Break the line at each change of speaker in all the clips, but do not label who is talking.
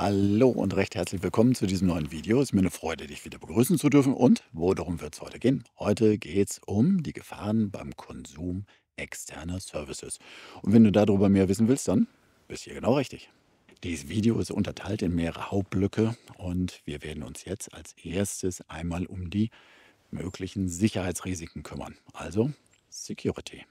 Hallo und recht herzlich willkommen zu diesem neuen Video. Es ist mir eine Freude, dich wieder begrüßen zu dürfen. Und worum wird es heute gehen? Heute geht es um die Gefahren beim Konsum externer Services. Und wenn du darüber mehr wissen willst, dann bist du hier genau richtig. Dieses Video ist unterteilt in mehrere Hauptblöcke und wir werden uns jetzt als erstes einmal um die möglichen Sicherheitsrisiken kümmern, also Security.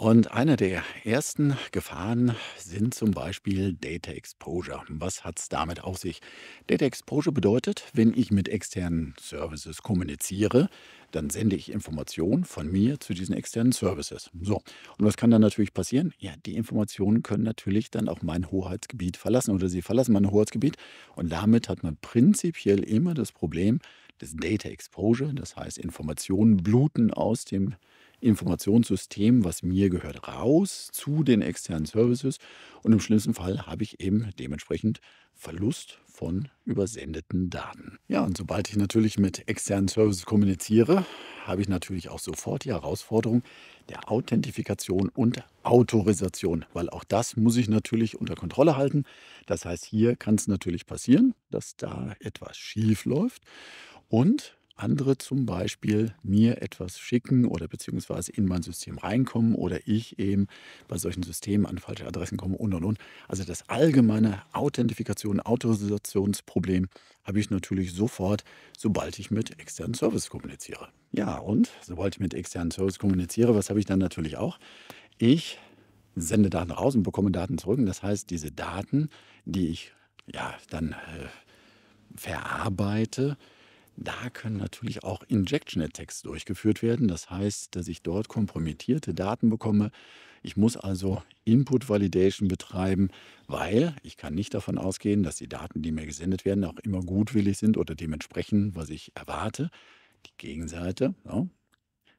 Und eine der ersten Gefahren sind zum Beispiel Data Exposure. Was hat es damit auf sich? Data Exposure bedeutet, wenn ich mit externen Services kommuniziere, dann sende ich Informationen von mir zu diesen externen Services. So, und was kann dann natürlich passieren? Ja, die Informationen können natürlich dann auch mein Hoheitsgebiet verlassen oder sie verlassen mein Hoheitsgebiet. Und damit hat man prinzipiell immer das Problem des Data Exposure, das heißt Informationen bluten aus dem Informationssystem, was mir gehört, raus zu den externen Services. Und im schlimmsten Fall habe ich eben dementsprechend Verlust von übersendeten Daten. Ja, und sobald ich natürlich mit externen Services kommuniziere, habe ich natürlich auch sofort die Herausforderung der Authentifikation und Autorisation, weil auch das muss ich natürlich unter Kontrolle halten. Das heißt, hier kann es natürlich passieren, dass da etwas schief läuft. Und andere zum Beispiel mir etwas schicken oder beziehungsweise in mein System reinkommen oder ich eben bei solchen Systemen an falsche Adressen komme und und und. Also das allgemeine Authentifikation, Autorisationsproblem habe ich natürlich sofort, sobald ich mit externen Service kommuniziere. Ja, und sobald ich mit externen Service kommuniziere, was habe ich dann natürlich auch? Ich sende Daten raus und bekomme Daten zurück. Und das heißt, diese Daten, die ich ja dann äh, verarbeite, da können natürlich auch Injection Attacks durchgeführt werden. Das heißt, dass ich dort kompromittierte Daten bekomme. Ich muss also Input Validation betreiben, weil ich kann nicht davon ausgehen, dass die Daten, die mir gesendet werden, auch immer gutwillig sind oder dementsprechend, was ich erwarte. Die Gegenseite,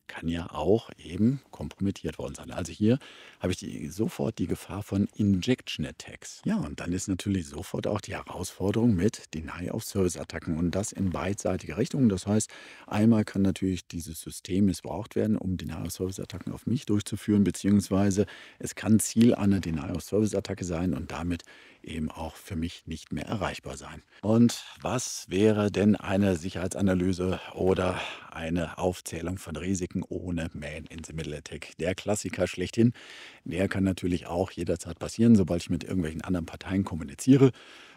kann ja auch eben kompromittiert worden sein. Also hier habe ich die, sofort die Gefahr von Injection Attacks. Ja, und dann ist natürlich sofort auch die Herausforderung mit Deny of Service Attacken und das in beidseitige Richtungen. Das heißt, einmal kann natürlich dieses System missbraucht werden, um Deny of Service Attacken auf mich durchzuführen, beziehungsweise es kann Ziel einer Deny of Service Attacke sein und damit eben auch für mich nicht mehr erreichbar sein. Und was wäre denn eine Sicherheitsanalyse oder eine Aufzählung von Risiken? Kollegen ohne Man in the Middle Attack. Der Klassiker schlechthin. Der kann natürlich auch jederzeit passieren, sobald ich mit irgendwelchen anderen Parteien kommuniziere,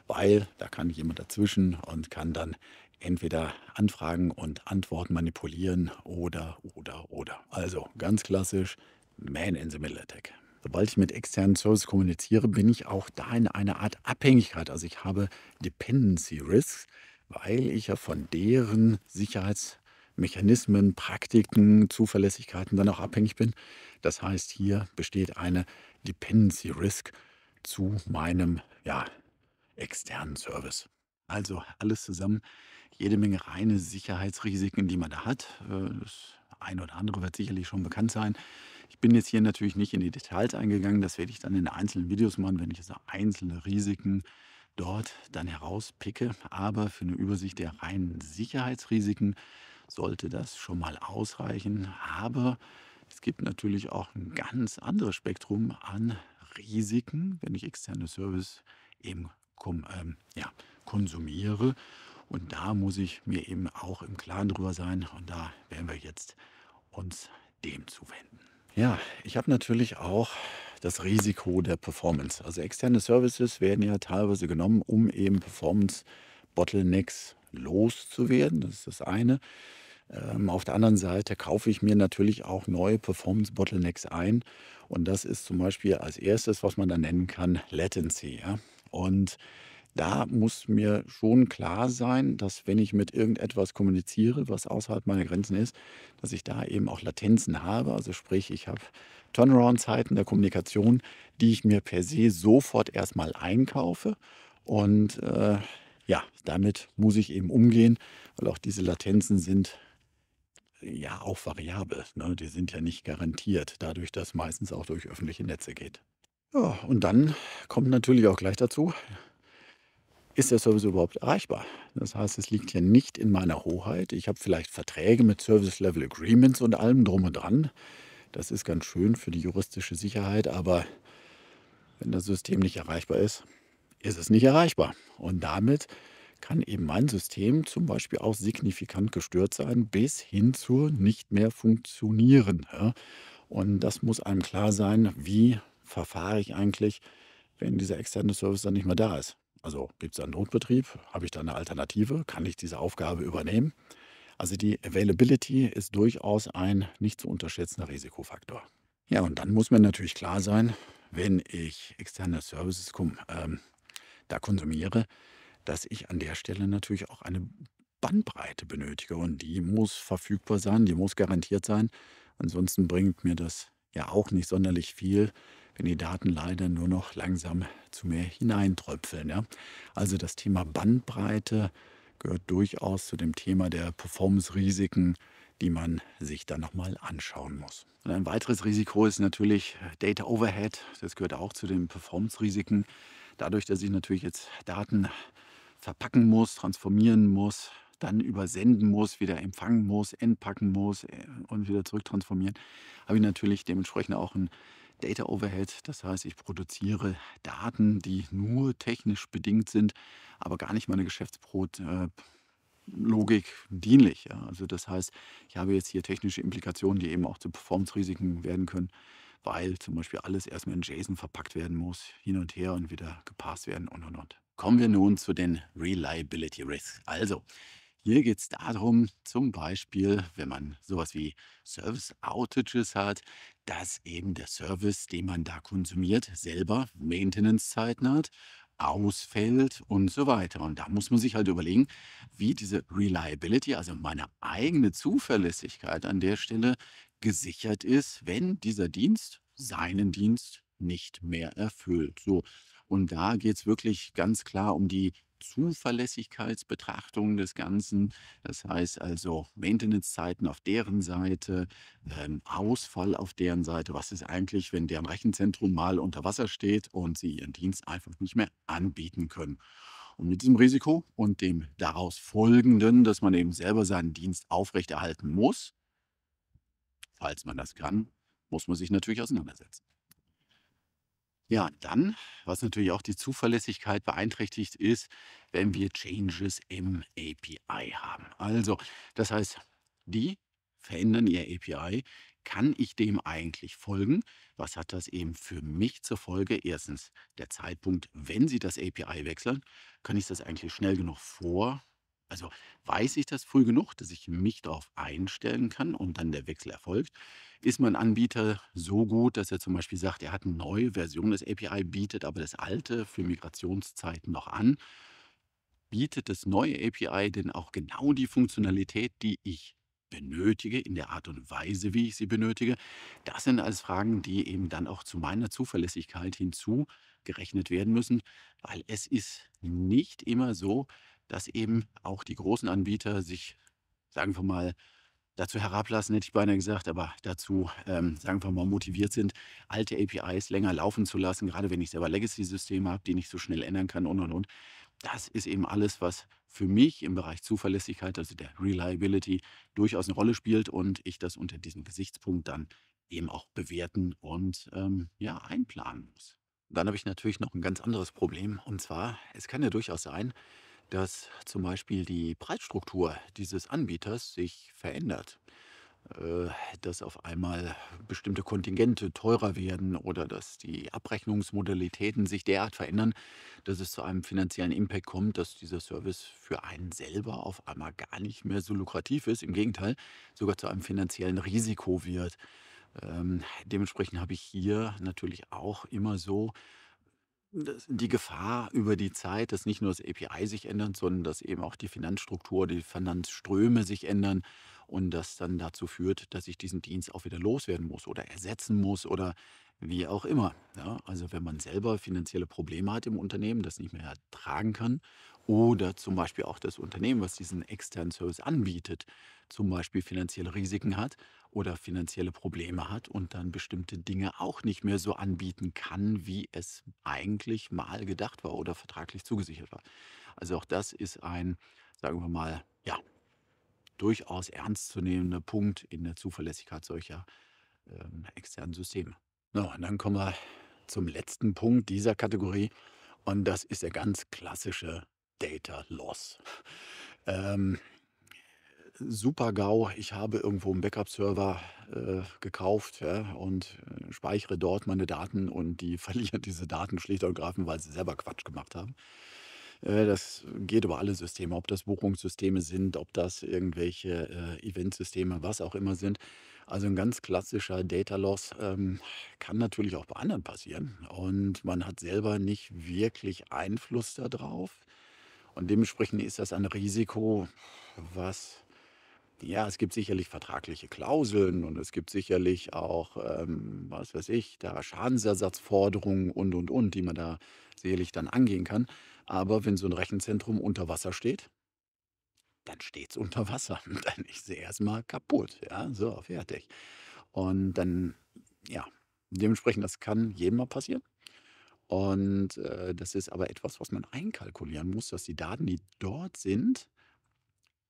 weil da kann jemand dazwischen und kann dann entweder Anfragen und Antworten manipulieren oder, oder, oder. Also ganz klassisch Man in the Middle Attack. Sobald ich mit externen Services kommuniziere, bin ich auch da in einer Art Abhängigkeit. Also ich habe Dependency Risks, weil ich ja von deren Sicherheits- Mechanismen, Praktiken, Zuverlässigkeiten dann auch abhängig bin. Das heißt, hier besteht eine Dependency Risk zu meinem ja, externen Service. Also alles zusammen, jede Menge reine Sicherheitsrisiken, die man da hat. Das eine oder andere wird sicherlich schon bekannt sein. Ich bin jetzt hier natürlich nicht in die Details eingegangen, das werde ich dann in einzelnen Videos machen, wenn ich jetzt also einzelne Risiken dort dann herauspicke. Aber für eine Übersicht der reinen Sicherheitsrisiken sollte das schon mal ausreichen. Aber es gibt natürlich auch ein ganz anderes Spektrum an Risiken, wenn ich externe Service eben ähm, ja, konsumiere. Und da muss ich mir eben auch im Klaren drüber sein. Und da werden wir jetzt uns dem zuwenden. Ja, ich habe natürlich auch das Risiko der Performance. Also externe Services werden ja teilweise genommen, um eben Performance-Bottlenecks loszuwerden. Das ist das eine. Ähm, auf der anderen Seite kaufe ich mir natürlich auch neue Performance-Bottlenecks ein. Und das ist zum Beispiel als erstes, was man da nennen kann, Latency. Ja? Und da muss mir schon klar sein, dass wenn ich mit irgendetwas kommuniziere, was außerhalb meiner Grenzen ist, dass ich da eben auch Latenzen habe. Also sprich, ich habe Turnaround-Zeiten der Kommunikation, die ich mir per se sofort erstmal einkaufe. Und äh, ja, damit muss ich eben umgehen, weil auch diese Latenzen sind ja auch variabel. Ne? Die sind ja nicht garantiert, dadurch, dass meistens auch durch öffentliche Netze geht. Ja, und dann kommt natürlich auch gleich dazu, ist der Service überhaupt erreichbar? Das heißt, es liegt ja nicht in meiner Hoheit. Ich habe vielleicht Verträge mit Service Level Agreements und allem drum und dran. Das ist ganz schön für die juristische Sicherheit, aber wenn das System nicht erreichbar ist, ist es nicht erreichbar. Und damit kann eben mein System zum Beispiel auch signifikant gestört sein, bis hin zu nicht mehr funktionieren. Und das muss einem klar sein, wie verfahre ich eigentlich, wenn dieser externe Service dann nicht mehr da ist. Also gibt es einen Notbetrieb? Habe ich da eine Alternative? Kann ich diese Aufgabe übernehmen? Also die Availability ist durchaus ein nicht zu unterschätzender Risikofaktor. Ja, und dann muss mir natürlich klar sein, wenn ich externe Services ähm, da konsumiere, dass ich an der Stelle natürlich auch eine Bandbreite benötige und die muss verfügbar sein, die muss garantiert sein. Ansonsten bringt mir das ja auch nicht sonderlich viel, wenn die Daten leider nur noch langsam zu mir hineintröpfeln. Ja? Also das Thema Bandbreite gehört durchaus zu dem Thema der Performance-Risiken, die man sich dann nochmal anschauen muss. Und ein weiteres Risiko ist natürlich Data Overhead. Das gehört auch zu den Performance-Risiken. Dadurch, dass ich natürlich jetzt Daten verpacken muss, transformieren muss, dann übersenden muss, wieder empfangen muss, entpacken muss äh, und wieder zurücktransformieren, habe ich natürlich dementsprechend auch ein Data Overhead. Das heißt, ich produziere Daten, die nur technisch bedingt sind, aber gar nicht meine Geschäftsbrot. Äh, Logik dienlich. Ja. Also das heißt, ich habe jetzt hier technische Implikationen, die eben auch zu Performance-Risiken werden können, weil zum Beispiel alles erstmal in JSON verpackt werden muss, hin und her und wieder gepasst werden und und und. Kommen wir nun zu den Reliability Risks. Also, hier geht es darum, zum Beispiel, wenn man sowas wie Service Outages hat, dass eben der Service, den man da konsumiert, selber Maintenance-Zeiten hat, ausfällt und so weiter. Und da muss man sich halt überlegen, wie diese Reliability, also meine eigene Zuverlässigkeit an der Stelle, gesichert ist, wenn dieser Dienst seinen Dienst nicht mehr erfüllt. So, und da geht es wirklich ganz klar um die Zuverlässigkeitsbetrachtung des Ganzen. Das heißt also Maintenance-Zeiten auf deren Seite, ähm, Ausfall auf deren Seite. Was ist eigentlich, wenn deren Rechenzentrum mal unter Wasser steht und sie ihren Dienst einfach nicht mehr anbieten können? Und mit diesem Risiko und dem daraus folgenden, dass man eben selber seinen Dienst aufrechterhalten muss, falls man das kann, muss man sich natürlich auseinandersetzen. Ja, dann, was natürlich auch die Zuverlässigkeit beeinträchtigt, ist, wenn wir Changes im API haben. Also, das heißt, die verändern ihr API. Kann ich dem eigentlich folgen? Was hat das eben für mich zur Folge? Erstens der Zeitpunkt, wenn Sie das API wechseln, kann ich das eigentlich schnell genug vor also weiß ich das früh genug, dass ich mich darauf einstellen kann und dann der Wechsel erfolgt? Ist mein Anbieter so gut, dass er zum Beispiel sagt, er hat eine neue Version des API, bietet aber das alte für Migrationszeiten noch an? Bietet das neue API denn auch genau die Funktionalität, die ich benötige, in der Art und Weise, wie ich sie benötige? Das sind alles Fragen, die eben dann auch zu meiner Zuverlässigkeit hinzugerechnet werden müssen, weil es ist nicht immer so, dass eben auch die großen Anbieter sich, sagen wir mal, dazu herablassen, hätte ich beinahe gesagt, aber dazu, ähm, sagen wir mal, motiviert sind, alte APIs länger laufen zu lassen, gerade wenn ich selber Legacy-Systeme habe, die nicht so schnell ändern kann und und und. Das ist eben alles, was für mich im Bereich Zuverlässigkeit, also der Reliability, durchaus eine Rolle spielt und ich das unter diesem Gesichtspunkt dann eben auch bewerten und ähm, ja, einplanen muss. Dann habe ich natürlich noch ein ganz anderes Problem und zwar, es kann ja durchaus sein, dass zum Beispiel die Preisstruktur dieses Anbieters sich verändert äh, dass auf einmal bestimmte Kontingente teurer werden oder dass die Abrechnungsmodalitäten sich derart verändern, dass es zu einem finanziellen Impact kommt, dass dieser Service für einen selber auf einmal gar nicht mehr so lukrativ ist, im Gegenteil sogar zu einem finanziellen Risiko wird. Ähm, dementsprechend habe ich hier natürlich auch immer so die Gefahr über die Zeit, dass nicht nur das API sich ändert, sondern dass eben auch die Finanzstruktur, die Finanzströme sich ändern und das dann dazu führt, dass ich diesen Dienst auch wieder loswerden muss oder ersetzen muss oder wie auch immer. Ja, also wenn man selber finanzielle Probleme hat im Unternehmen, das nicht mehr ertragen kann oder zum Beispiel auch das Unternehmen, was diesen externen Service anbietet, zum Beispiel finanzielle Risiken hat oder finanzielle Probleme hat und dann bestimmte Dinge auch nicht mehr so anbieten kann, wie es eigentlich mal gedacht war oder vertraglich zugesichert war. Also auch das ist ein, sagen wir mal, ja, durchaus ernstzunehmender Punkt in der Zuverlässigkeit solcher ähm, externen Systeme. No, und dann kommen wir zum letzten Punkt dieser Kategorie und das ist der ganz klassische Data Loss. Ähm, super GAU. Ich habe irgendwo einen Backup-Server äh, gekauft ja, und äh, speichere dort meine Daten und die verlieren diese Daten schlicht und ergreifend, weil sie selber Quatsch gemacht haben. Äh, das geht über alle Systeme, ob das Buchungssysteme sind, ob das irgendwelche äh, Eventsysteme, was auch immer sind. Also ein ganz klassischer Data Loss ähm, kann natürlich auch bei anderen passieren und man hat selber nicht wirklich Einfluss darauf. Und dementsprechend ist das ein Risiko, was ja, es gibt sicherlich vertragliche Klauseln und es gibt sicherlich auch, ähm, was weiß ich, da Schadensersatzforderungen und, und, und, die man da sicherlich dann angehen kann. Aber wenn so ein Rechenzentrum unter Wasser steht, dann steht es unter Wasser. Dann ist es erstmal kaputt. Ja, so, fertig. Und dann, ja, dementsprechend, das kann jedem mal passieren. Und äh, das ist aber etwas, was man einkalkulieren muss, dass die Daten, die dort sind,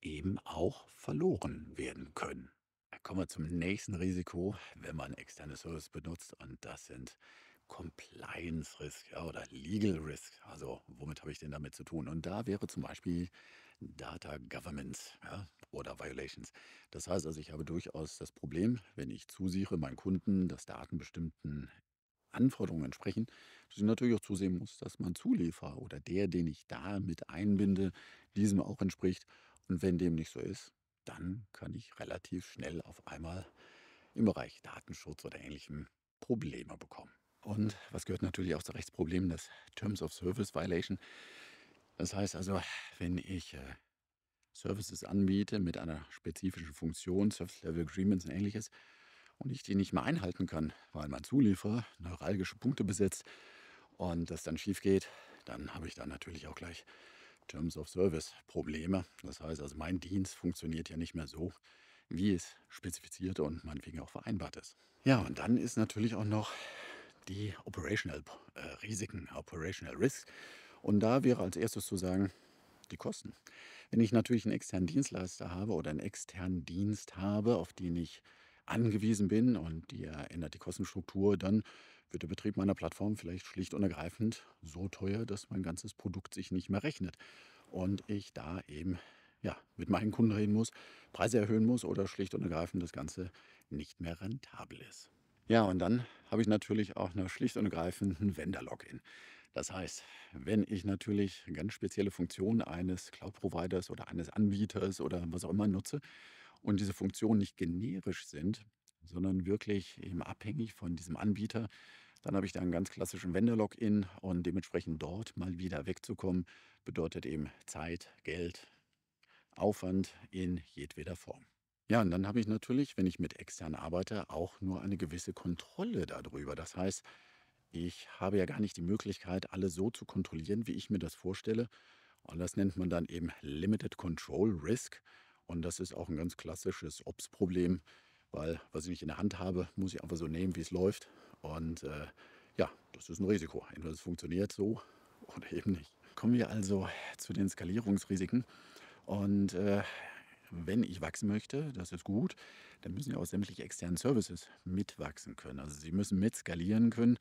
eben auch verloren werden können. kommen wir zum nächsten Risiko, wenn man externe Service benutzt und das sind Compliance Risk ja, oder Legal Risk. Also womit habe ich denn damit zu tun? Und da wäre zum Beispiel Data Governance ja, oder Violations. Das heißt also, ich habe durchaus das Problem, wenn ich zusichere meinen Kunden, dass Daten bestimmten Anforderungen entsprechen, dass ich natürlich auch zusehen muss, dass mein Zulieferer oder der, den ich da mit einbinde, diesem auch entspricht und wenn dem nicht so ist, dann kann ich relativ schnell auf einmal im Bereich Datenschutz oder ähnlichem Probleme bekommen. Und was gehört natürlich auch zu Rechtsproblemen, das Terms of Service Violation. Das heißt also, wenn ich äh, Services anbiete mit einer spezifischen Funktion, Service Level Agreements und ähnliches, und ich die nicht mehr einhalten kann, weil mein Zulieferer neuralgische Punkte besitzt und das dann schief geht, dann habe ich da natürlich auch gleich Terms of Service Probleme. Das heißt also, mein Dienst funktioniert ja nicht mehr so, wie es spezifiziert und meinetwegen auch vereinbart ist. Ja, und dann ist natürlich auch noch die Operational äh, Risiken, Operational Risk. Und da wäre als erstes zu sagen, die Kosten. Wenn ich natürlich einen externen Dienstleister habe oder einen externen Dienst habe, auf den ich angewiesen bin und die ändert die Kostenstruktur, dann wird der Betrieb meiner Plattform vielleicht schlicht und ergreifend so teuer, dass mein ganzes Produkt sich nicht mehr rechnet. Und ich da eben ja, mit meinen Kunden reden muss, Preise erhöhen muss oder schlicht und ergreifend das Ganze nicht mehr rentabel ist. Ja, und dann habe ich natürlich auch noch schlicht und ergreifend ein Vendor-Login. Das heißt, wenn ich natürlich ganz spezielle Funktionen eines Cloud-Providers oder eines Anbieters oder was auch immer nutze und diese Funktionen nicht generisch sind, sondern wirklich eben abhängig von diesem Anbieter, dann habe ich da einen ganz klassischen Vendor-Login und dementsprechend dort mal wieder wegzukommen, bedeutet eben Zeit, Geld, Aufwand in jedweder Form. Ja, und dann habe ich natürlich, wenn ich mit extern arbeite, auch nur eine gewisse Kontrolle darüber. Das heißt, ich habe ja gar nicht die Möglichkeit, alle so zu kontrollieren, wie ich mir das vorstelle. Und das nennt man dann eben Limited Control Risk. Und das ist auch ein ganz klassisches Ops-Problem, weil was ich nicht in der Hand habe, muss ich einfach so nehmen, wie es läuft. Und äh, ja, das ist ein Risiko. Entweder es funktioniert so oder eben nicht. Kommen wir also zu den Skalierungsrisiken. Und äh, wenn ich wachsen möchte, das ist gut, dann müssen ja auch sämtliche externen Services mitwachsen können. Also sie müssen mit skalieren können.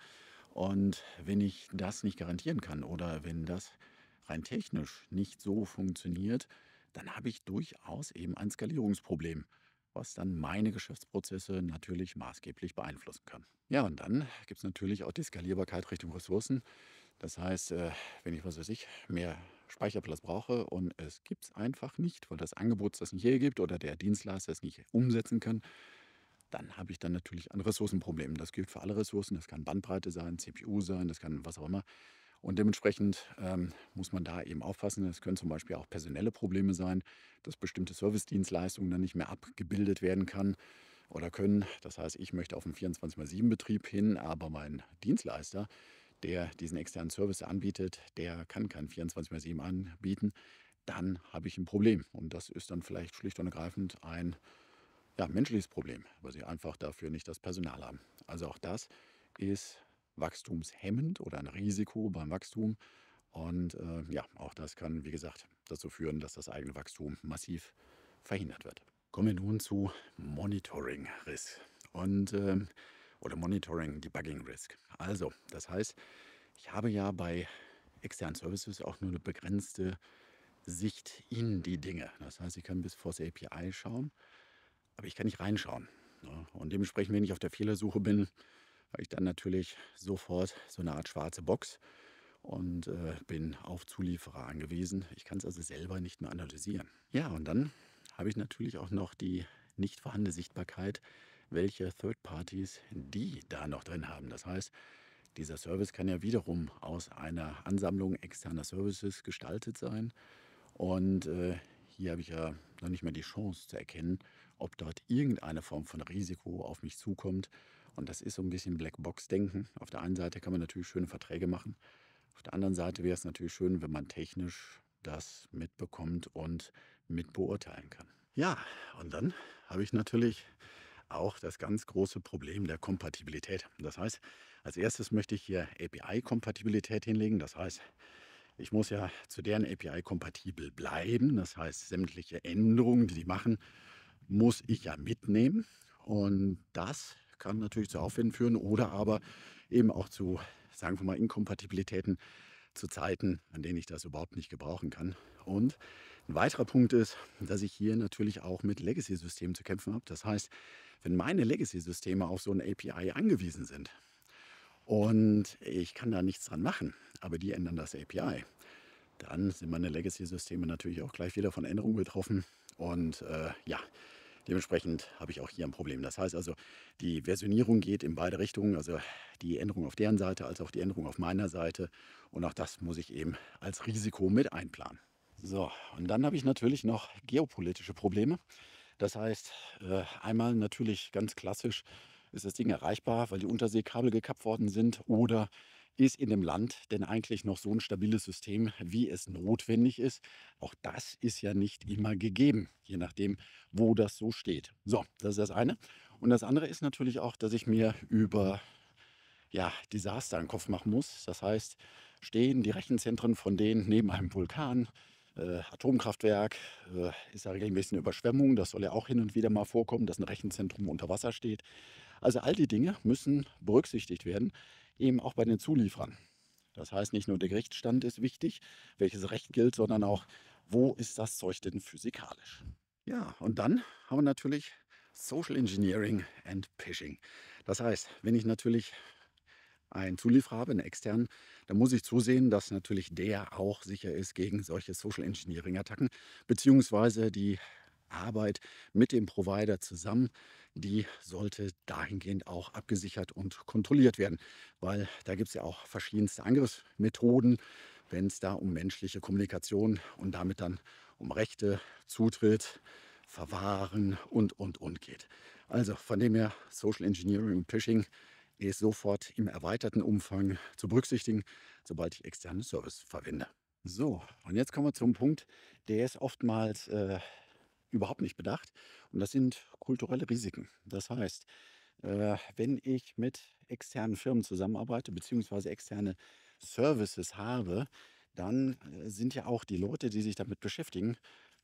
Und wenn ich das nicht garantieren kann oder wenn das rein technisch nicht so funktioniert, dann habe ich durchaus eben ein Skalierungsproblem was dann meine Geschäftsprozesse natürlich maßgeblich beeinflussen kann. Ja, und dann gibt es natürlich auch die Skalierbarkeit Richtung Ressourcen. Das heißt, äh, wenn ich, was weiß ich, mehr Speicherplatz brauche und es gibt es einfach nicht, weil das Angebot das nicht gibt oder der Dienstleister es nicht umsetzen kann, dann habe ich dann natürlich ein Ressourcenproblem. Das gilt für alle Ressourcen. Das kann Bandbreite sein, CPU sein, das kann was auch immer. Und dementsprechend ähm, muss man da eben aufpassen. Es können zum Beispiel auch personelle Probleme sein, dass bestimmte Servicedienstleistungen dann nicht mehr abgebildet werden kann oder können. Das heißt, ich möchte auf einen 24x7-Betrieb hin, aber mein Dienstleister, der diesen externen Service anbietet, der kann keinen 24x7 anbieten. Dann habe ich ein Problem. Und das ist dann vielleicht schlicht und ergreifend ein ja, menschliches Problem, weil sie einfach dafür nicht das Personal haben. Also auch das ist wachstumshemmend oder ein Risiko beim Wachstum. Und äh, ja, auch das kann, wie gesagt, dazu führen, dass das eigene Wachstum massiv verhindert wird. Kommen wir nun zu Monitoring Risk und äh, oder Monitoring Debugging Risk. Also, das heißt, ich habe ja bei externen Services auch nur eine begrenzte Sicht in die Dinge. Das heißt, ich kann bis vor das API schauen, aber ich kann nicht reinschauen. Ne? Und dementsprechend, wenn ich auf der Fehlersuche bin, habe ich dann natürlich sofort so eine Art schwarze Box und äh, bin auf Zulieferer angewiesen. Ich kann es also selber nicht mehr analysieren. Ja, und dann habe ich natürlich auch noch die nicht vorhandene Sichtbarkeit, welche Third Parties die da noch drin haben. Das heißt, dieser Service kann ja wiederum aus einer Ansammlung externer Services gestaltet sein. Und äh, hier habe ich ja noch nicht mehr die Chance zu erkennen, ob dort irgendeine Form von Risiko auf mich zukommt und das ist so ein bisschen Blackbox-Denken. Auf der einen Seite kann man natürlich schöne Verträge machen. Auf der anderen Seite wäre es natürlich schön, wenn man technisch das mitbekommt und mit beurteilen kann. Ja, und dann habe ich natürlich auch das ganz große Problem der Kompatibilität. Das heißt, als erstes möchte ich hier API-Kompatibilität hinlegen. Das heißt, ich muss ja zu deren API kompatibel bleiben. Das heißt, sämtliche Änderungen, die die machen, muss ich ja mitnehmen. Und das kann natürlich zu Aufwänden führen oder aber eben auch zu, sagen wir mal, Inkompatibilitäten zu Zeiten, an denen ich das überhaupt nicht gebrauchen kann. Und ein weiterer Punkt ist, dass ich hier natürlich auch mit Legacy-Systemen zu kämpfen habe. Das heißt, wenn meine Legacy-Systeme auf so ein API angewiesen sind und ich kann da nichts dran machen, aber die ändern das API, dann sind meine Legacy-Systeme natürlich auch gleich wieder von Änderungen betroffen. Und äh, ja, Dementsprechend habe ich auch hier ein Problem. Das heißt also, die Versionierung geht in beide Richtungen, also die Änderung auf deren Seite als auch die Änderung auf meiner Seite. Und auch das muss ich eben als Risiko mit einplanen. So, und dann habe ich natürlich noch geopolitische Probleme. Das heißt, äh, einmal natürlich ganz klassisch ist das Ding erreichbar, weil die Unterseekabel gekappt worden sind oder ist in dem Land denn eigentlich noch so ein stabiles System, wie es notwendig ist? Auch das ist ja nicht immer gegeben, je nachdem, wo das so steht. So, das ist das eine. Und das andere ist natürlich auch, dass ich mir über ja, Desaster einen Kopf machen muss. Das heißt, stehen die Rechenzentren von denen neben einem Vulkan, äh, Atomkraftwerk, äh, ist da regelmäßig eine Überschwemmung. Das soll ja auch hin und wieder mal vorkommen, dass ein Rechenzentrum unter Wasser steht. Also all die Dinge müssen berücksichtigt werden, eben auch bei den Zulieferern. Das heißt, nicht nur der Gerichtsstand ist wichtig, welches Recht gilt, sondern auch, wo ist das Zeug denn physikalisch? Ja, und dann haben wir natürlich Social Engineering and Phishing. Das heißt, wenn ich natürlich einen Zulieferer habe, einen externen, dann muss ich zusehen, dass natürlich der auch sicher ist gegen solche Social Engineering Attacken, beziehungsweise die Arbeit mit dem Provider zusammen, die sollte dahingehend auch abgesichert und kontrolliert werden, weil da gibt es ja auch verschiedenste Angriffsmethoden, wenn es da um menschliche Kommunikation und damit dann um Rechte, Zutritt, Verwahren und, und, und geht. Also von dem her, Social Engineering und Phishing ist sofort im erweiterten Umfang zu berücksichtigen, sobald ich externe Service verwende. So, und jetzt kommen wir zum Punkt, der ist oftmals äh, überhaupt nicht bedacht. Und das sind kulturelle Risiken. Das heißt, äh, wenn ich mit externen Firmen zusammenarbeite, beziehungsweise externe Services habe, dann äh, sind ja auch die Leute, die sich damit beschäftigen,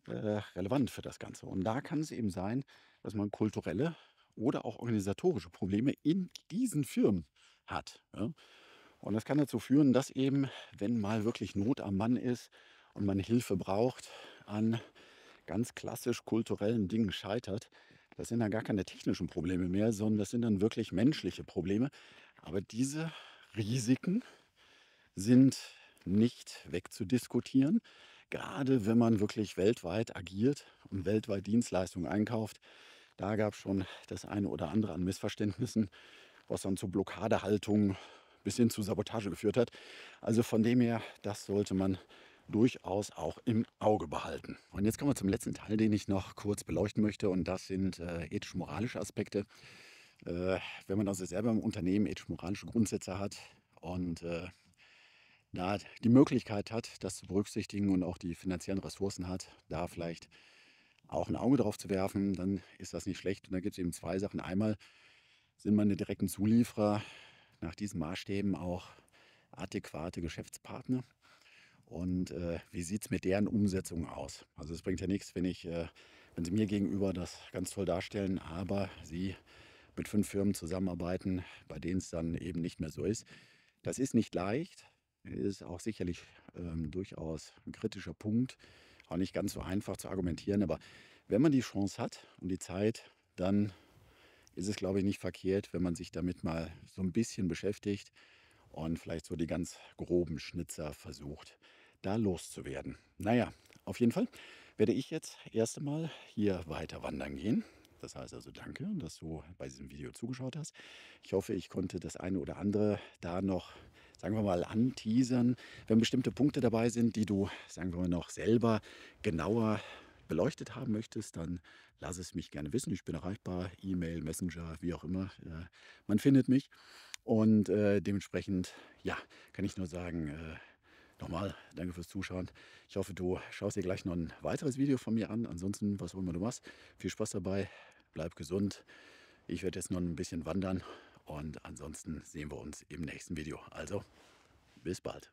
äh, relevant für das Ganze. Und da kann es eben sein, dass man kulturelle oder auch organisatorische Probleme in diesen Firmen hat. Und das kann dazu führen, dass eben, wenn mal wirklich Not am Mann ist und man Hilfe braucht, an ganz klassisch kulturellen Dingen scheitert, das sind dann gar keine technischen Probleme mehr, sondern das sind dann wirklich menschliche Probleme. Aber diese Risiken sind nicht wegzudiskutieren, gerade wenn man wirklich weltweit agiert und weltweit Dienstleistungen einkauft. Da gab es schon das eine oder andere an Missverständnissen, was dann zu Blockadehaltung bis hin zu Sabotage geführt hat. Also von dem her, das sollte man durchaus auch im Auge behalten. Und jetzt kommen wir zum letzten Teil, den ich noch kurz beleuchten möchte und das sind äh, ethisch-moralische Aspekte. Äh, wenn man also selber im Unternehmen ethisch-moralische Grundsätze hat und äh, da die Möglichkeit hat, das zu berücksichtigen und auch die finanziellen Ressourcen hat, da vielleicht auch ein Auge drauf zu werfen, dann ist das nicht schlecht. Und da gibt es eben zwei Sachen. Einmal sind meine direkten Zulieferer nach diesen Maßstäben auch adäquate Geschäftspartner. Und äh, wie sieht es mit deren Umsetzung aus? Also es bringt ja nichts, wenn ich, äh, wenn sie mir gegenüber das ganz toll darstellen, aber sie mit fünf Firmen zusammenarbeiten, bei denen es dann eben nicht mehr so ist. Das ist nicht leicht, ist auch sicherlich ähm, durchaus ein kritischer Punkt, auch nicht ganz so einfach zu argumentieren, aber wenn man die Chance hat und die Zeit, dann ist es, glaube ich, nicht verkehrt, wenn man sich damit mal so ein bisschen beschäftigt und vielleicht so die ganz groben Schnitzer versucht, da loszuwerden. Naja, auf jeden Fall werde ich jetzt erst einmal hier weiter wandern gehen. Das heißt also danke, dass du bei diesem Video zugeschaut hast. Ich hoffe, ich konnte das eine oder andere da noch, sagen wir mal, anteasern. Wenn bestimmte Punkte dabei sind, die du, sagen wir mal, noch selber genauer beleuchtet haben möchtest, dann lass es mich gerne wissen. Ich bin erreichbar, E-Mail, Messenger, wie auch immer. Man findet mich. Und äh, dementsprechend, ja, kann ich nur sagen, äh, Nochmal, danke fürs Zuschauen. Ich hoffe, du schaust dir gleich noch ein weiteres Video von mir an. Ansonsten, was auch immer du machst, viel Spaß dabei, bleib gesund. Ich werde jetzt noch ein bisschen wandern und ansonsten sehen wir uns im nächsten Video. Also, bis bald.